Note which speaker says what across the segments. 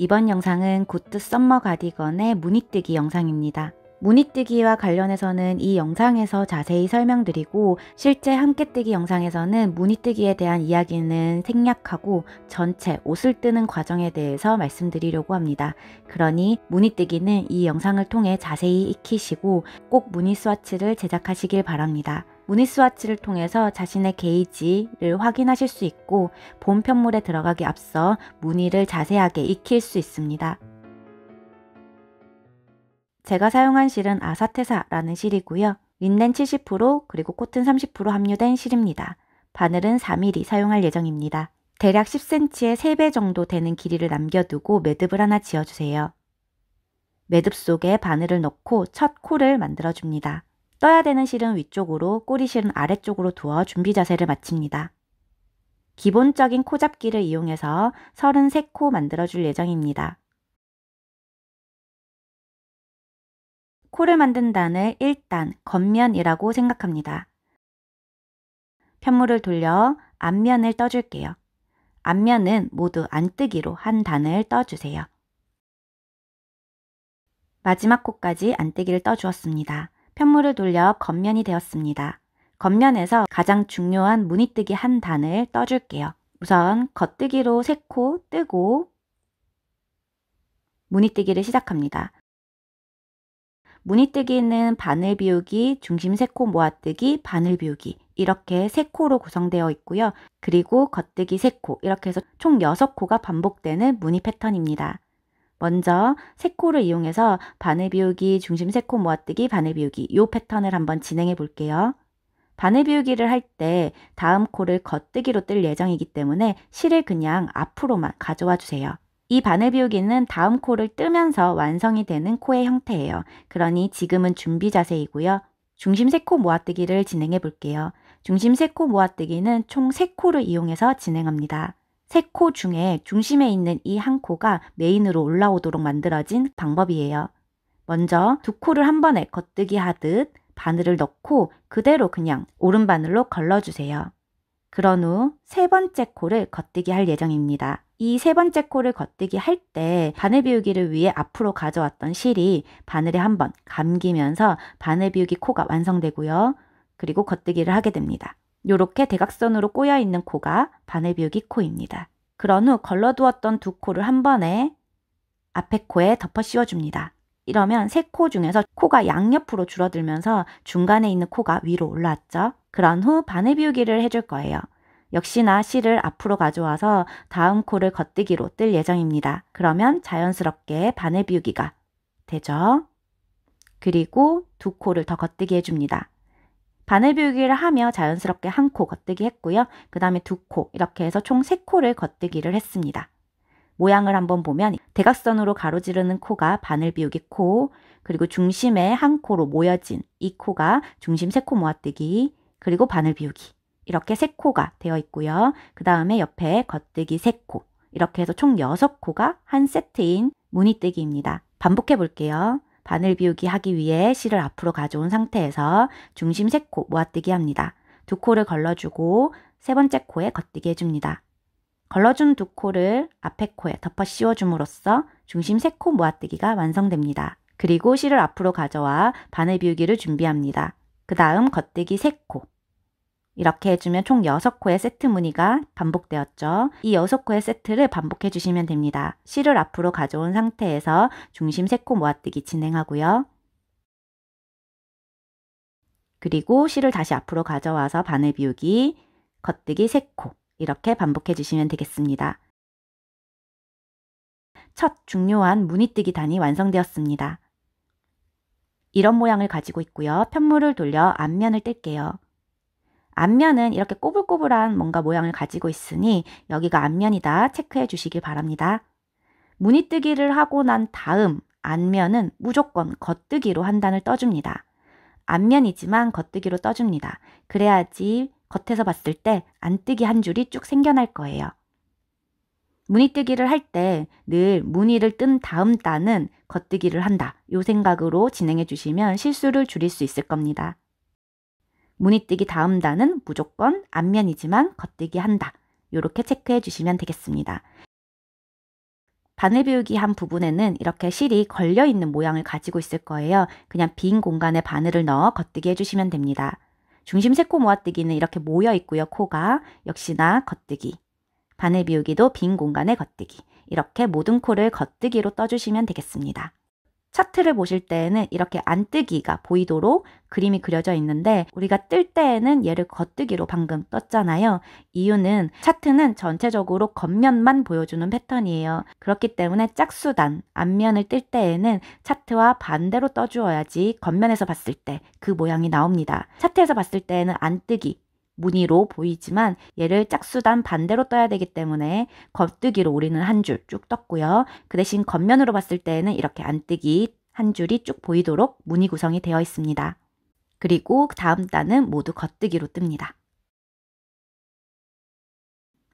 Speaker 1: 이번 영상은 고트 썸머 가디건의 무늬뜨기 영상입니다. 무늬뜨기와 관련해서는 이 영상에서 자세히 설명드리고 실제 함께뜨기 영상에서는 무늬뜨기에 대한 이야기는 생략하고 전체 옷을 뜨는 과정에 대해서 말씀드리려고 합니다. 그러니 무늬뜨기는 이 영상을 통해 자세히 익히시고 꼭 무늬 스와치를 제작하시길 바랍니다. 무늬스와치를 통해서 자신의 게이지를 확인하실 수 있고 본 편물에 들어가기 앞서 무늬를 자세하게 익힐 수 있습니다. 제가 사용한 실은 아사테사라는 실이고요. 린넨 70% 그리고 코튼 30% 함유된 실입니다. 바늘은 4mm 사용할 예정입니다. 대략 1 0 c m 에 3배 정도 되는 길이를 남겨두고 매듭을 하나 지어주세요. 매듭 속에 바늘을 넣고 첫 코를 만들어줍니다. 떠야 되는 실은 위쪽으로, 꼬리 실은 아래쪽으로 두어 준비 자세를 마칩니다. 기본적인 코잡기를 이용해서 33코 만들어줄 예정입니다. 코를 만든 단을 1단, 겉면이라고 생각합니다. 편물을 돌려 앞면을 떠줄게요. 앞면은 모두 안뜨기로 한 단을 떠주세요. 마지막 코까지 안뜨기를 떠주었습니다. 편물을 돌려 겉면이 되었습니다. 겉면에서 가장 중요한 무늬뜨기 한 단을 떠줄게요. 우선 겉뜨기로 세 코 뜨고 무늬뜨기를 시작합니다. 무늬뜨기는 바늘 비우기, 중심 세 코 모아뜨기, 바늘 비우기 이렇게 세코로 구성되어 있고요. 그리고 겉뜨기 세 코 이렇게 해서 총6 코가 반복되는 무늬 패턴입니다. 먼저 세코를 이용해서 바늘 비우기, 중심 세 코 모아뜨기, 바늘 비우기 요 패턴을 한번 진행해 볼게요. 바늘 비우기를 할 때 다음 코를 겉뜨기로 뜰 예정이기 때문에 실을 그냥 앞으로만 가져와 주세요. 이 바늘 비우기는 다음 코를 뜨면서 완성이 되는 코의 형태예요. 그러니 지금은 준비 자세이고요. 중심 세 코 모아뜨기를 진행해 볼게요. 중심 세 코 모아뜨기는 총3코를 이용해서 진행합니다. 세코 중에 중심에 있는 이 한 코가 메인으로 올라오도록 만들어진 방법이에요. 먼저 두 코를 한 번에 겉뜨기 하듯 바늘을 넣고 그대로 그냥 오른바늘로 걸러주세요. 그런 후 세 번째 코를 겉뜨기 할 예정입니다. 이 세 번째 코를 겉뜨기 할 때 바늘 비우기를 위해 앞으로 가져왔던 실이 바늘에 한 번 감기면서 바늘 비우기 코가 완성되고요. 그리고 겉뜨기를 하게 됩니다. 요렇게 대각선으로 꼬여있는 코가 바늘 비우기 코입니다. 그런 후 걸러두었던 두 코를 한 번에 앞에 코에 덮어 씌워줍니다. 이러면 세 코 중에서 코가 양옆으로 줄어들면서 중간에 있는 코가 위로 올라왔죠. 그런 후 바늘 비우기를 해줄 거예요. 역시나 실을 앞으로 가져와서 다음 코를 겉뜨기로 뜰 예정입니다. 그러면 자연스럽게 바늘 비우기가 되죠. 그리고 두 코를 더 겉뜨기 해줍니다. 바늘 비우기를 하며 자연스럽게 한 코 겉뜨기 했고요. 그 다음에 두 코 이렇게 해서 총 세 코를 겉뜨기를 했습니다. 모양을 한번 보면 대각선으로 가로지르는 코가 바늘 비우기 코, 그리고 중심에 한 코로 모여진 이 코가 중심 세 코 모아뜨기, 그리고 바늘 비우기. 이렇게 세 코가 되어 있고요. 그 다음에 옆에 겉뜨기 세 코. 이렇게 해서 총 여섯 코가 한 세트인 무늬뜨기입니다. 반복해 볼게요. 바늘 비우기 하기 위해 실을 앞으로 가져온 상태에서 중심 3코 모아뜨기 합니다. 두 코를 걸러주고 세 번째 코에 겉뜨기 해줍니다. 걸러준 두 코를 앞에 코에 덮어 씌워줌으로써 중심 3코 모아뜨기가 완성됩니다. 그리고 실을 앞으로 가져와 바늘 비우기를 준비합니다. 그 다음 겉뜨기 3코, 이렇게 해주면 총 6코의 세트 무늬가 반복되었죠. 이 6코의 세트를 반복해 주시면 됩니다. 실을 앞으로 가져온 상태에서 중심 3코 모아뜨기 진행하고요. 그리고 실을 다시 앞으로 가져와서 바늘 비우기, 겉뜨기 3코 이렇게 반복해 주시면 되겠습니다. 첫 중요한 무늬뜨기 단이 완성되었습니다. 이런 모양을 가지고 있고요. 편물을 돌려 앞면을 뜰게요. 앞면은 이렇게 꼬불꼬불한 뭔가 모양을 가지고 있으니 여기가 앞면이다 체크해 주시길 바랍니다. 무늬뜨기를 하고 난 다음 앞면은 무조건 겉뜨기로 한 단을 떠줍니다. 앞면이지만 겉뜨기로 떠줍니다. 그래야지 겉에서 봤을 때 안뜨기 한 줄이 쭉 생겨날 거예요. 무늬뜨기를 할 때 늘 무늬를 뜬 다음 단은 겉뜨기를 한다. 요 생각으로 진행해 주시면 실수를 줄일 수 있을 겁니다. 무늬뜨기 다음 단은 무조건 앞면이지만 겉뜨기 한다. 이렇게 체크해 주시면 되겠습니다. 바늘 비우기 한 부분에는 이렇게 실이 걸려있는 모양을 가지고 있을 거예요. 그냥 빈 공간에 바늘을 넣어 겉뜨기 해주시면 됩니다. 중심 세코 모아뜨기는 이렇게 모여 있고요. 코가 역시나 겉뜨기. 바늘 비우기도 빈 공간에 겉뜨기. 이렇게 모든 코를 겉뜨기로 떠주시면 되겠습니다. 차트를 보실 때에는 이렇게 안뜨기가 보이도록 그림이 그려져 있는데 우리가 뜰 때에는 얘를 겉뜨기로 방금 떴잖아요. 이유는 차트는 전체적으로 겉면만 보여주는 패턴이에요. 그렇기 때문에 짝수단, 앞면을 뜰 때에는 차트와 반대로 떠주어야지 겉면에서 봤을 때 그 모양이 나옵니다. 차트에서 봤을 때에는 안뜨기, 무늬로 보이지만 얘를 짝수단 반대로 떠야 되기 때문에 겉뜨기로 우리는 한 줄 쭉 떴고요. 그 대신 겉면으로 봤을 때에는 이렇게 안뜨기 한 줄이 쭉 보이도록 무늬 구성이 되어 있습니다. 그리고 다음 단은 모두 겉뜨기로 뜹니다.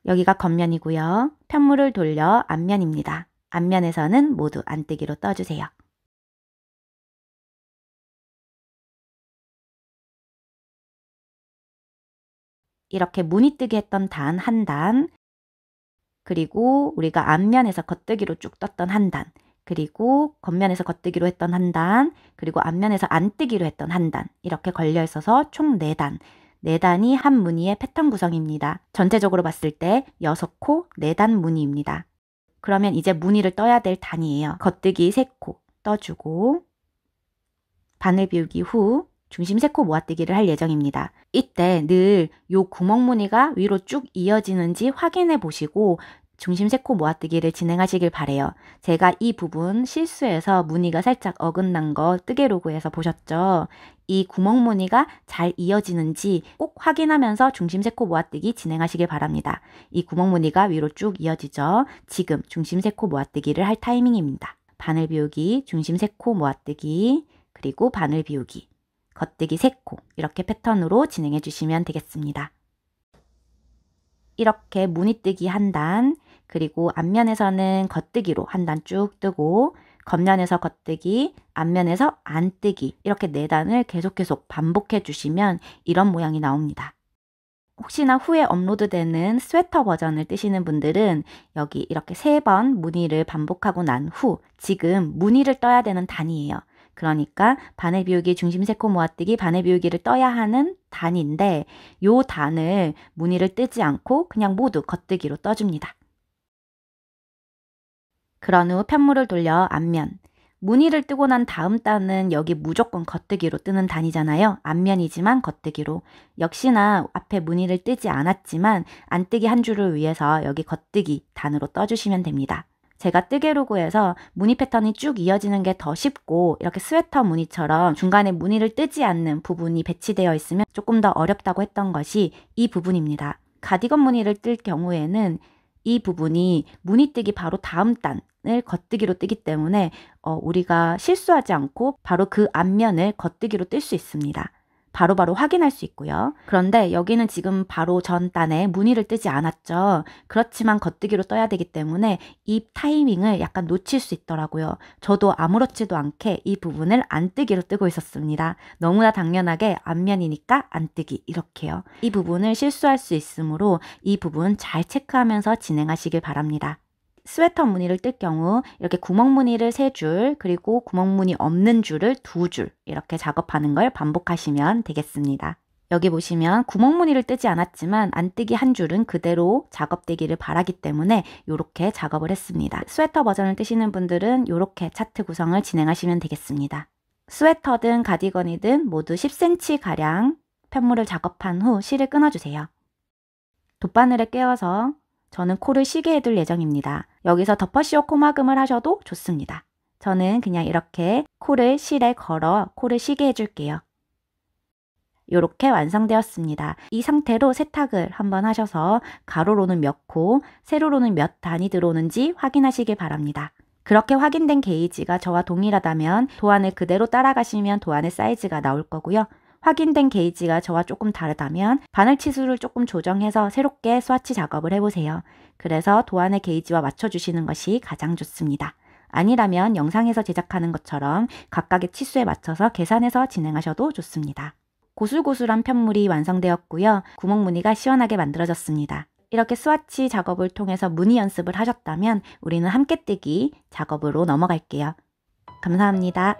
Speaker 1: 여기가 겉면이고요. 편물을 돌려 앞면입니다. 앞면에서는 모두 안뜨기로 떠주세요. 이렇게 무늬 뜨기 했던 단 한 단, 그리고 우리가 앞면에서 겉뜨기로 쭉 떴던 한 단, 그리고 겉면에서 겉뜨기로 했던 한 단, 그리고 앞면에서 안 뜨기로 했던 한 단, 이렇게 걸려 있어서 총 4단, 4단이 한 무늬의 패턴 구성입니다. 전체적으로 봤을 때 6코 4단 무늬입니다. 그러면 이제 무늬를 떠야 될 단이에요. 겉뜨기 3코 떠주고 바늘 비우기 후 중심 세코 모아뜨기를 할 예정입니다. 이때 늘 요 구멍 무늬가 위로 쭉 이어지는지 확인해 보시고 중심 세코 모아뜨기를 진행하시길 바래요. 제가 이 부분 실수해서 무늬가 살짝 어긋난 거 뜨개 로그에서 보셨죠? 이 구멍 무늬가 잘 이어지는지 꼭 확인하면서 중심 세코 모아뜨기 진행하시길 바랍니다. 이 구멍 무늬가 위로 쭉 이어지죠? 지금 중심 세코 모아뜨기를 할 타이밍입니다. 바늘 비우기, 중심 세코 모아뜨기, 그리고 바늘 비우기. 겉뜨기 3코 이렇게 패턴으로 진행해 주시면 되겠습니다. 이렇게 무늬뜨기 한 단, 그리고 앞면에서는 겉뜨기로 한 단 쭉 뜨고 겉면에서 겉뜨기, 앞면에서 안뜨기 이렇게 4단을 계속 계속 반복해 주시면 이런 모양이 나옵니다. 혹시나 후에 업로드되는 스웨터 버전을 뜨시는 분들은 여기 이렇게 3번 무늬를 반복하고 난 후 지금 무늬를 떠야 되는 단이에요. 그러니까 반의 비우기, 중심 세코 모아뜨기, 반의 비우기를 떠야 하는 단인데 요 단을 무늬를 뜨지 않고 그냥 모두 겉뜨기로 떠줍니다. 그런 후편물을 돌려 앞면 무늬를 뜨고 난 다음 단은 여기 무조건 겉뜨기로 뜨는 단이잖아요. 앞면이지만 겉뜨기로. 역시나 앞에 무늬를 뜨지 않았지만 안뜨기 한 줄을 위해서 여기 겉뜨기 단으로 떠주시면 됩니다. 제가 뜨개로그에서 무늬 패턴이 쭉 이어지는 게 더 쉽고 이렇게 스웨터 무늬처럼 중간에 무늬를 뜨지 않는 부분이 배치되어 있으면 조금 더 어렵다고 했던 것이 이 부분입니다. 가디건 무늬를 뜰 경우에는 이 부분이 무늬뜨기 바로 다음 단을 겉뜨기로 뜨기 때문에 어, 우리가 실수하지 않고 바로 그 앞면을 겉뜨기로 뜰 수 있습니다. 바로바로 바로 확인할 수 있고요. 그런데 여기는 지금 바로 전단에 무늬를 뜨지 않았죠. 그렇지만 겉뜨기로 떠야 되기 때문에 입 타이밍을 약간 놓칠 수 있더라고요. 저도 아무렇지도 않게 이 부분을 안뜨기로 뜨고 있었습니다. 너무나 당연하게 앞면이니까 안뜨기 이렇게요. 이 부분을 실수할 수 있으므로 이 부분 잘 체크하면서 진행하시길 바랍니다. 스웨터 무늬를 뜰 경우 이렇게 구멍 무늬를 세 줄 그리고 구멍 무늬 없는 줄을 두 줄 이렇게 작업하는 걸 반복하시면 되겠습니다. 여기 보시면 구멍 무늬를 뜨지 않았지만 안뜨기 한 줄은 그대로 작업되기를 바라기 때문에 이렇게 작업을 했습니다. 스웨터 버전을 뜨시는 분들은 이렇게 차트 구성을 진행하시면 되겠습니다. 스웨터든 가디건이든 모두 10cm가량 편물을 작업한 후 실을 끊어주세요. 돗바늘에 꿰어서 저는 코를 쉬게 해둘 예정입니다. 여기서 덮어씌워 코막음을 하셔도 좋습니다. 저는 그냥 이렇게 코를 실에 걸어 코를 쉬게 해줄게요. 이렇게 완성되었습니다. 이 상태로 세탁을 한번 하셔서 가로로는 몇 코, 세로로는 몇 단이 들어오는지 확인하시길 바랍니다. 그렇게 확인된 게이지가 저와 동일하다면 도안을 그대로 따라가시면 도안의 사이즈가 나올 거고요. 확인된 게이지가 저와 조금 다르다면 바늘 치수를 조금 조정해서 새롭게 스와치 작업을 해보세요. 그래서 도안의 게이지와 맞춰주시는 것이 가장 좋습니다. 아니라면 영상에서 제작하는 것처럼 각각의 치수에 맞춰서 계산해서 진행하셔도 좋습니다. 고슬고슬한 편물이 완성되었고요. 구멍 무늬가 시원하게 만들어졌습니다. 이렇게 스와치 작업을 통해서 무늬 연습을 하셨다면 우리는 함께 뜨기 작업으로 넘어갈게요. 감사합니다.